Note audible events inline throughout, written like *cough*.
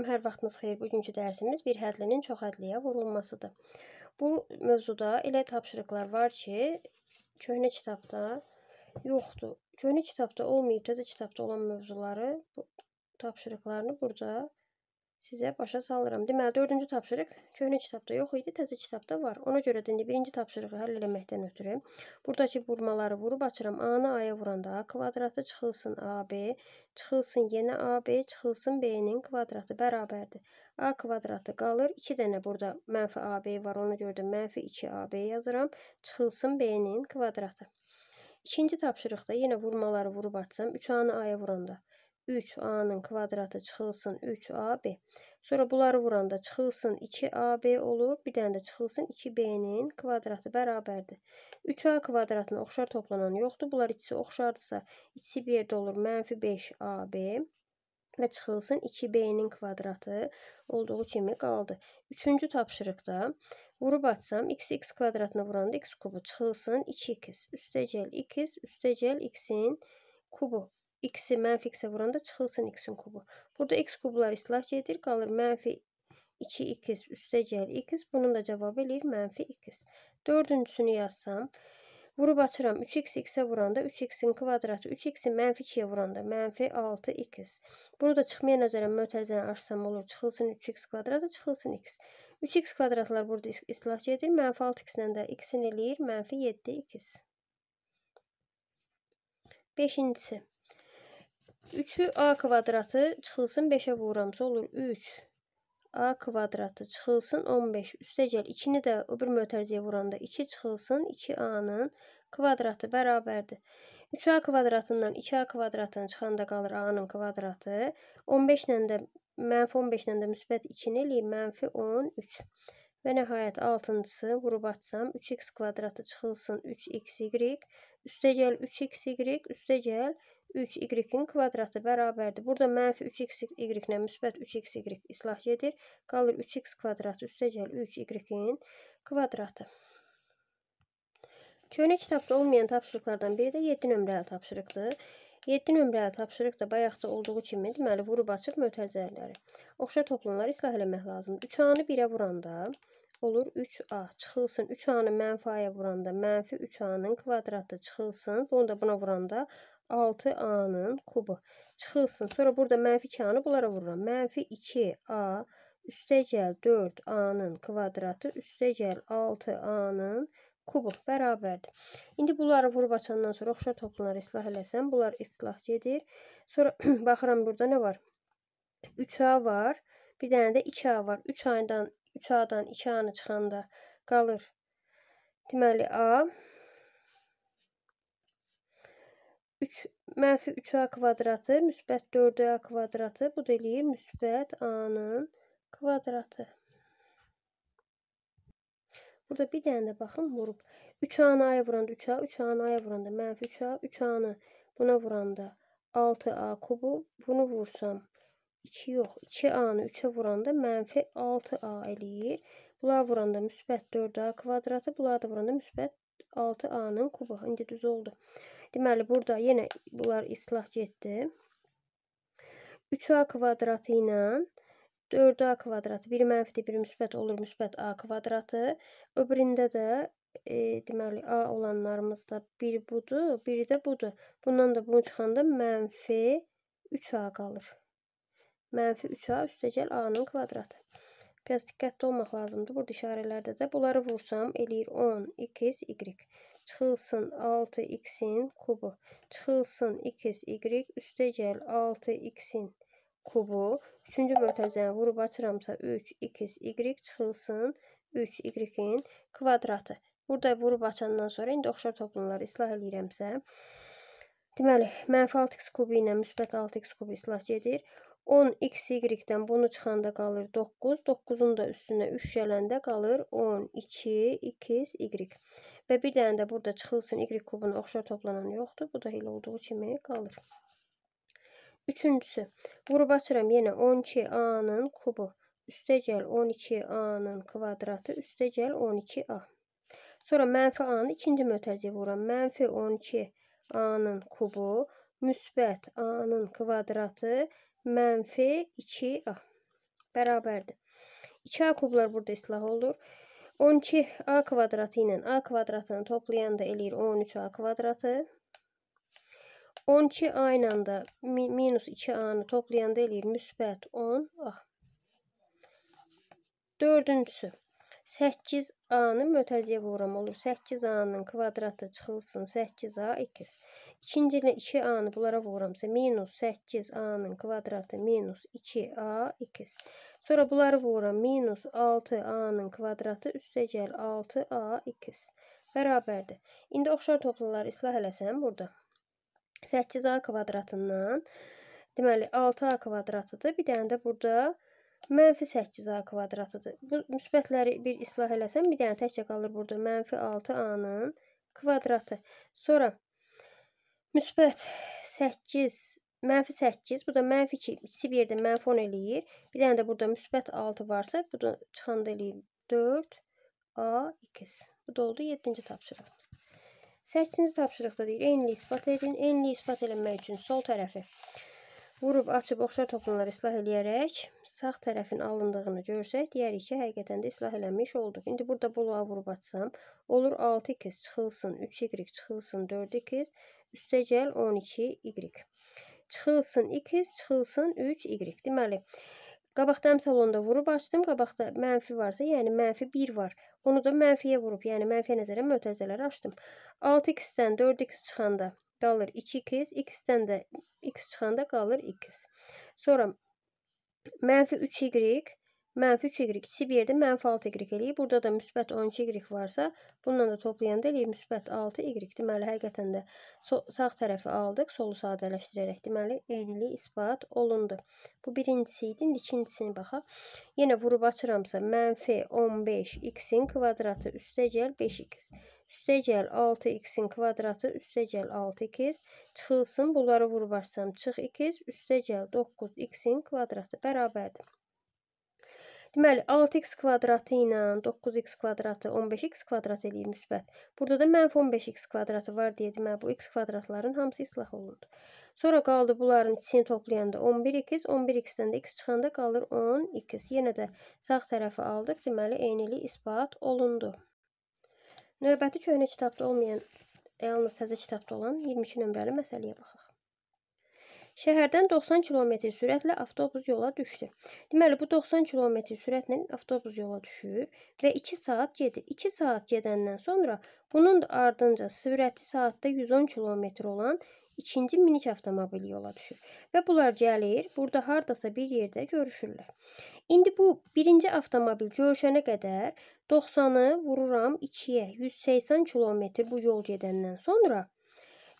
Salam, hər vaxtınız xeyir. Bugünkü dərsimiz bir hədlinin çox hədliyə vurulmasıdır. Bu mövzuda elə tapşırıqlar var ki, köhnə kitabda yoxdur. Köhnə kitabda olmayıb, təzə kitabda olan mövzuları, tapşırıqlarını burada sizə başa salıram. Deməli, dördüncü tapşırıq köhnə kitabda yox idi, təzə kitabda var. Ona görə də indi birinci tapşırığı həll eləməkdən ötürü buradakı vurmaları vurub açıram. A-nı A-ya vuranda kvadratı çıxılsın AB, çıxılsın yenə AB, çıxılsın B-nin kvadratı bərabərdir. A kvadratı qalır. 2 dənə burada mənfi AB var. Ona görə də mənfi 2AB yazıram. Çıxılsın B-nin kvadratı. İkinci tapşırıqda yenə vurmaları vurub açsam, 3 A-nı A-ya vuranda 3A-nın kvadratı çıxılsın 3AB. Sonra bunları vuranda çıxılsın 2AB olur. Bir dənə də çıxılsın 2B-nin kvadratı bərabərdir. 3A kvadratına oxşar toplanan yoxdur. Bunlar ikisi oxşardırsa ikisi bir yerdə olur. Mənfi 5AB və çıxılsın 2B-nin kvadratı olduğu kimi qaldı. Üçüncü tapşırıqda vurub açsam x x kvadratına vuranda x kubu çıxılsın 2x üstəcəl 2x üstəcəl x-in kubu x-i mənfi x-ə vuranda çıxılsın x-in kubu. Burada x kublar islaç edir, qalır mənfi 2x üstə gəl x. Bunun da cavabı eləyir mənfi 2x. Dördüncüsünü yazsam, vurub açıram 3x x-ə vuranda 3x-in kvadratı 3x-i mənfi 2-yə vuranda mənfi 6x. Bunu da çıxmayan üzərə mötərizəni açsam olur. Çıxılsın 3x kvadratı, çıxılsın x. 3x kvadratlar burada islaç edir. Mənfi 6x-lə də x-in eləyir mənfi 7x. Beşincisi. 3-ü a kvadratı çıxılsın 5-ə vuramsa olur 3. a kvadratı çıxılsın 15. Üstəgəl 2-ni də o bir mötərizəyə vuranda 2 çıxılsın 2a-nın kvadratı bərabərdir. 3a kvadratından 2a kvadratını çıxanda qalır a-nın kvadratı. 15 ilə də mənfi 15 ilə də müsbət 2-ni eləyir, mənfi 13. Və nəhayət 6-cısı vurub atsam 3x kvadratı çıxılsın 3xy, üstəgəl 3xy, üstəgəl 3y-in kvadratı bərabərdir. Burada mənfi 3xy ilə müsbət 3xy islah gedir. Qalır 3x kvadratı üstəgəl 3y-in kvadratı. Köhnə kitabda olmayan tapşırıqlardan biri də 7 nömrəli tapşırıqdır. 7 nömrəli tapşırıq da bayaqda olduğu kimi, deməli, vurub açıq mötəzərləri. Oxşa toplanları islah eləmək lazımdır. 3A-nı 1-ə vuranda olur 3A. Çıxılsın 3A-nı mənfaya vuranda mənfi 3A-nın kvadratı çıxılsın. Bunu da buna vuranda 6A-nın kubu çıxılsın. Sonra burada mənfi 2A-nı bunlara vururam. Mənfi 2A üstəgəl 4A-nın kvadratı üstəgəl 6A-nın kvadratı kubuq bərabərdir. İndi bunları vurub açandan sonra oxşar toplanları islah eləsəm, bunlar islah gedir. Sonra *clears throat* baxıram burada nə var? 3A var. Bir dənə də 2A var. 3 aydan 3A-dan 2A-nı çıxanda qalır. Deməli A 3 mənfi 3A kvadratı, müsbət 4A kvadratı. Bu da eləyir müsbət A-nın kvadratı. Burada bir dənə də baxın vurub. 3 anaya vuranda 3A, 3 anaya vuranda mənfi 3A, 3 anı buna vuranda 6A kubu. Bunu vursam 2 yox, 2 anı 3-ə vuranda mənfi 6A eləyir. Bunlar vuranda müsbət 4A kvadratı, bunlar da vuranda müsbət 6A-nın kubu. İndi düz oldu. Deməli, burada yenə bunlar islah getdi. 3A kvadratı ilə 4a kvadrat 1 mənfi, 1 müsbət olur müsbət a kvadratı. Öbüründə də e, deməli a olanlarımızda 1 budur, biri də budur. Bundan da bunu çıxanda mənfi 3a qalır. Mənfi 3a üstəgəl a-nın kvadratı. Biraz diqqətli olmaq lazımdır. Burada işarələrdə də bunları vursam eləyir 10 x y. Çıxılsın 6 x-in kubu. Çıxılsın x y üstəgəl 6 x-in kubu kubu üçüncü mötərizəni vurub açıramsa 3xy çıxılsın 3y-in kvadratı. Burada vurub açandan sonra indi oxşar toplumları islah eləyirəmsə deməli mənfi 6x kubu ilə müsbət 6x kubu islah gedir. 10xy-dən bunu çıxanda qalır 9, 9-un da üstünə 3 gələndə qalır 12xy. Və bir dənə də burada çıxılsın y kubuna oxşar toplanan yoxdur. Bu da elə olduğu kimi qalır. Üçüncüsü, qruba açıram yenə 12A-nın kubu üstəgəl 12A-nın kvadratı üstəgəl 12A. Sonra mənfi A-nı ikinci mötəziyə vururam. Mənfi 12A-nın kubu müsbət A-nın kvadratı mənfi 2A bərabərdir. 2A kublar burada islah olur. 12A kvadratı ilə A kvadratını toplayanda eləyir 13A kvadratı. 12 aynı anda minus 2 anı toplayanda eləyir müsbət 10. Ah. Dördüncüsü. 8 A-nı mötərizəyə vuram olur. 8 A-nın kvadratı çıxılsın 8 A 2. İkinci ilə 2 A-nı bunlara vuramsa minus 8 A-nın kvadratı minus 2 A 2. Sonra bunları vuram minus 6 A-nın kvadratı üstə gəl 6 A 2. Bərabərdir. İndi oxşar topluları islah eləsəm burada. 8a kvadratından deməli 6a kvadratıdır. Bir dənə də burada mənfi 8a kvadratıdır. Bu müsbətləri bir islah eləsəm, bir dənə təkcə qalır burada mənfi 6a-nın kvadratı. Sonra müsbət 8 mənfi 8, bu da mənfi 2, ikisi bir yerdə mənfi 10 eləyir. Bir dənə də burada müsbət 6 varsa, bu da çıxanda eləyir 4a2. Bu da oldu 7-ci tapşırıq. Səkkizinci tapşırıqda deyir, enli isbat edin. Enli isbat eləmək üçün sol tərəfi vurub açıb oxşar toplumları islah eləyərək sağ tərəfin alındığını görsək, deyərik ki, həqiqətən də islah eləmiş olduq. İndi burada buluğa vurub açsam, olur 6x çıxılsın, 3y çıxılsın, 4x, üstə gəl 12y. Çıxılsın 2x, çıxılsın 3y. Deməli, Qabaqda salonda vurub açdım. Qabaqda mənfi varsa, yəni mənfi 1 var. Onu da mənfiyə vurub, yəni mənfiyə nəzərə mötəzələri açdım. 6x-dən 4x çıxanda qalır 2x, x-dən də x çıxanda qalır 2x. Sonra mənfi 3y Mənfi 3y kiçik bir yerdə mənfi 6y eləyib. Burada da müsbət 12y varsa, bununla da toplayanda eləyib müsbət 6y. Deməli, həqiqətən də so sağ tərəfi aldıq, solu sadələşdirərək. Deməli, eynilik isbat olundu. Bu birincisi idi. İndi ikincisini baxaq. Yenə vurub açıramsa, mənfi 15x-in kvadratı üstəcəl 5x. Üstəcəl 6x-in kvadratı üstəcəl 6x çıxılsın. Bunları vurub açsam çıx 2x üstəcəl 9x-in kvadratı bərabərdir. Deməli 6x kvadratı ilə 9x kvadratı 15x kvadrat eləyir müsbət. Burada da mənfi 15x kvadratı var deyə deməli bu x kvadratların hamısı islah olundu. Sonra qaldı bunların ikisini toplayanda 11x, 11x-dən də x çıxanda qalır 10x. Yenə də sağ tərəfi aldıq, deməli eynilik isbat olundu. Növbəti köhnə kitabda olmayan, yalnız təzə kitabda olan 22 nömrəli məsələyə baxaq. Şəhərdən 90 km sürətlə avtobus yola düşdü. Deməli, bu 90 km sürətlə avtobus yola düşür və 2 saat gedir. 2 saat gedəndən sonra bunun ardınca sürəti saatda 110 km olan ikinci minik avtomobil yola düşür və bunlar gəlir, burada hardasa bir yerdə görüşürlər. İndi bu birinci avtomobil görüşənə qədər 90-ı vururam 2-yə, 180 km bu yol gedəndən sonra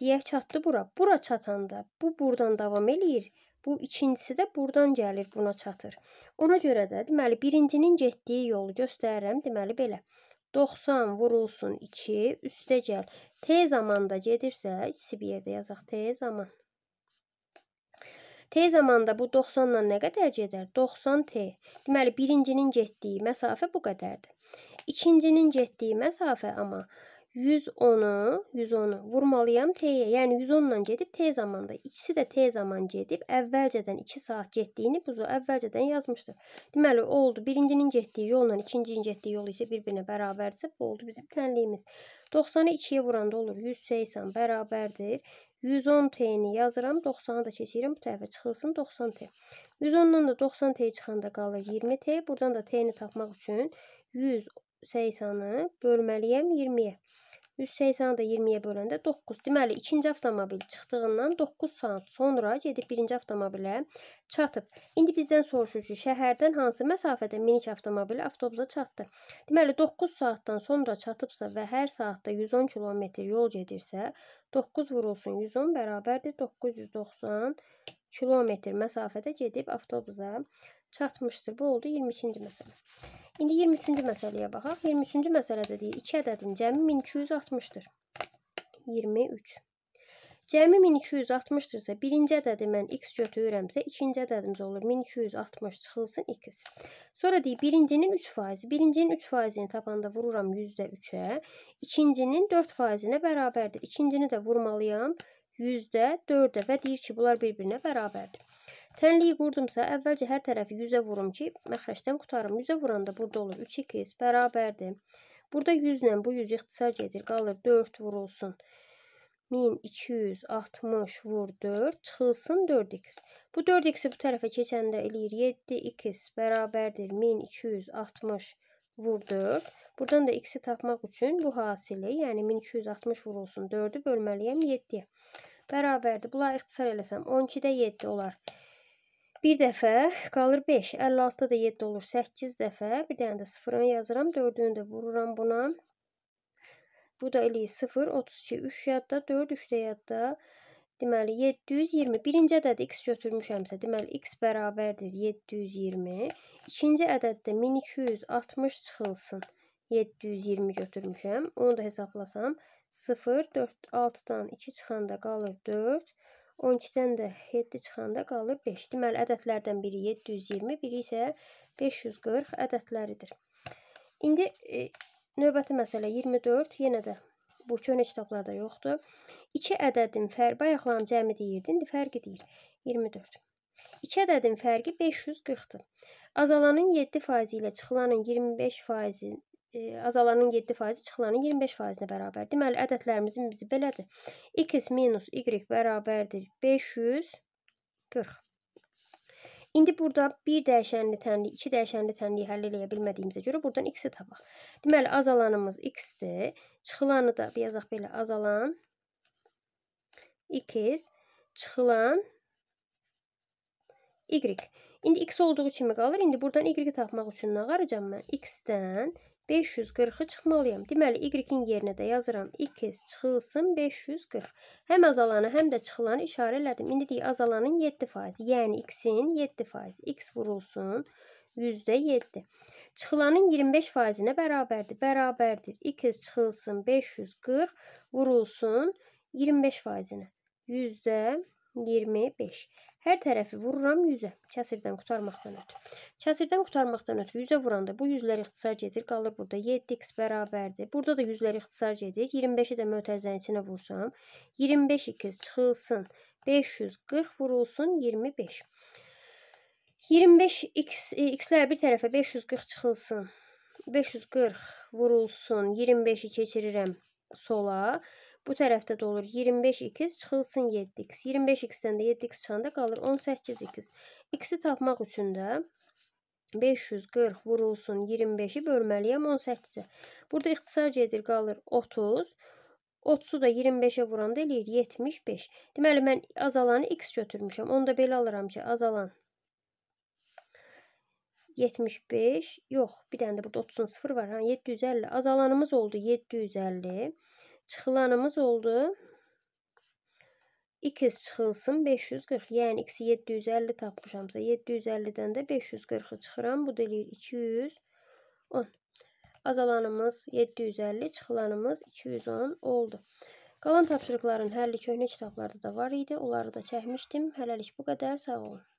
Deyək çatdı bura. Bura çatanda bu burdan davam eləyir. Bu ikincisi də burdan gəlir, buna çatır. Ona görə də deməli birincinin getdiyi yolu göstərirəm, deməli belə. 90 vurulsun 2 üstə gəl. T zamanda gedirsə, ikisi bir yerdə yazaq T zaman. T zamanda bu 90-la nə qədər gedər? 90 T. Deməli birincinin getdiyi məsafə bu qədərdir. İkincinin getdiyi məsafə amma 110-u, 110-u vurmalıyam T-yə. Yəni 110 ilə gedib T zamanda. İkisi də T zaman gedib əvvəlcədən 2 saat getdiyini buzu əvvəlcədən yazmışdır. Deməli oldu. Birincinin getdiyi yolla ikincinin getdiyi yol isə bir-birinə bərabərdirsə bu oldu bizim tənliyimiz. 90-ı 2-yə vuranda olur 180 bərabərdir. 110 T-ni yazıram, 90-ı da keçirəm bu tərəfə çıxılsın 90 T. 110-dan da 90 T çıxanda qalır 20 T. Buradan da T-ni tapmaq üçün 180-ı bölməliyəm 20-yə. 180-ı da 20-yə böləndə 9. Deməli, ikinci avtomobil çıxdığından 9 saat sonra gedib birinci avtomobilə çatıb. İndi bizdən soruşur ki, şəhərdən hansı məsafədə minik avtomobil avtobusa çatdı? Deməli, 9 saatdan sonra çatıbsa və hər saatda 110 km yol gedirsə, 9 vurulsun 110 bərabərdir 990 km məsafədə gedib avtobusa çatmışdır. Bu oldu 22-ci məsələ. İndi 23-cü məsələyə baxaq. 23-cü məsələdə deyir 2 ədədin cəmi 1260-dır. 23. Cəmi 1260-dırsa, birinci ədədi mən x götürürəmsə, ikinci ədədimiz olur 1260 çıxılsın x. Sonra deyir, birincinin 3 faizi. Birincinin 3 faizini tapanda vururam %3-ə. İkincinin 4 faizinə bərabərdir. İkincini də vurmalıyam %4-ə və deyir ki, bunlar bir-birinə bərabərdir. Tənliyi qurdumsa, əvvəlcə hər tərəfi 100-ə vurum ki, məxrəcdən qutarım. 100-ə vuranda burada olur 3x bərabərdir. Burada 100 ilə bu 100 ixtisar gedir, qalır 4 vurulsun. 1260 vur 4, çıxılsın 4x. Bu 4x-i bu tərəfə keçəndə eləyir 7x bərabərdir 1260 vur 4. Buradan da x-i tapmaq üçün bu hasili, yəni 1260 vurulsun 4-ü bölməliyəm 7-yə. Bərabərdir. Bunları ixtisar eləsəm 12-də 7 olar. 1 dəfə qalır 5. 56-da da 7 olur 8 dəfə. Bir dənə də 0-ını yazıram. 4-ünü də vururam buna. Bu da eləyir 0, 32, 3 yadda, 4, 3 də yadda. Deməli 720. Birinci ədədi x götürmüşəmsə, deməli x bərabərdir 720. İkinci ədəddə 1260 çıxılsın. 720 götürmüşəm. Onu da hesablasam 0, 4, 6-dan 2 çıxanda qalır 4. 12-dən də 7 çıxanda qalır 5. Deməli, ədədlərdən biri 720, biri isə 540 ədədləridir. İndi e, növbəti məsələ 24, yenə də bu köhnə kitablarda yoxdur. 2 ədədin fərqi, bayaq lam cəmi deyirdi, indi fərqi deyir. 24. 2 ədədin fərqi 540-dır. Azalanın 7 faizi ilə çıxılanın 25 faizi e, azalanın 7%, çıxılanın 25%-nə bərabər. Deməli, ədədlərimizin bizi belədir. x minus y bərabərdir 540. İndi burada bir dəyişənli tənlik, iki dəyişənli tənliyi həll eləyə bilmədiyimizə görə buradan x-i tapaq. Deməli, azalanımız x-dir. Çıxılanı da bir yazaq belə azalan x, çıxılan y. İndi x olduğu kimi qalır. İndi buradan y-i tapmaq üçün nə qaracam mən? x-dən 540-ı çıxmalıyam. Deməli, y-in yerinə də yazıram. 2 çıxılsın 540. Həm azalanı, həm də çıxılanı işarə elədim. İndi deyək, azalanın 7%, yəni x-in 7%. x vurulsun %7. Çıxılanın 25%-nə bərabərdir. Bərabərdir. 2 çıxılsın 540, vurulsun 25%-nə. %7. 25. Hər tərəfi vururam 100-ə. Kəsirdən qutarmaqdan ötürü. Kəsirdən qutarmaqdan ötürü 100-ə vuranda bu 100-lər ixtisar gedir, qalır burada 7x bərabərdir. Burada da 100-lər ixtisar gedir. 25-i də mötərizənin içinə vursam, 25x çıxılsın, 540 vurulsun 25. 25 x x-lər bir tərəfə 540 çıxılsın. 540 vurulsun, 25-i keçirirəm sola. Bu tərəfdə də olur 25x çıxılsın 7x. 25x-dən də 7x çıxanda qalır 18x. X-i tapmaq üçün də 540 vurulsun 25-i bölməliyəm 18-ə. Burada ixtisar gedir qalır 30. 30-u da 25-ə e vuranda eləyir 75. Deməli mən azalanı x götürmüşəm. Onu da belə alıram ki, azalan 75, yox, bir dənə də burada 30-un 0 var. Hə, 750. Azalanımız oldu 750 çıxılanımız oldu. X çıxılsın 540. Yəni x 750 tapmışamsa 750-dən də 540-ı çıxıram. Bu da eləyir 210. Azalanımız 750, çıxılanımız 210 oldu. Qalan tapşırıqların həlli köhnə kitablarda da var idi. Onları da çəkmişdim. Hələlik bu qədər. Sağ olun.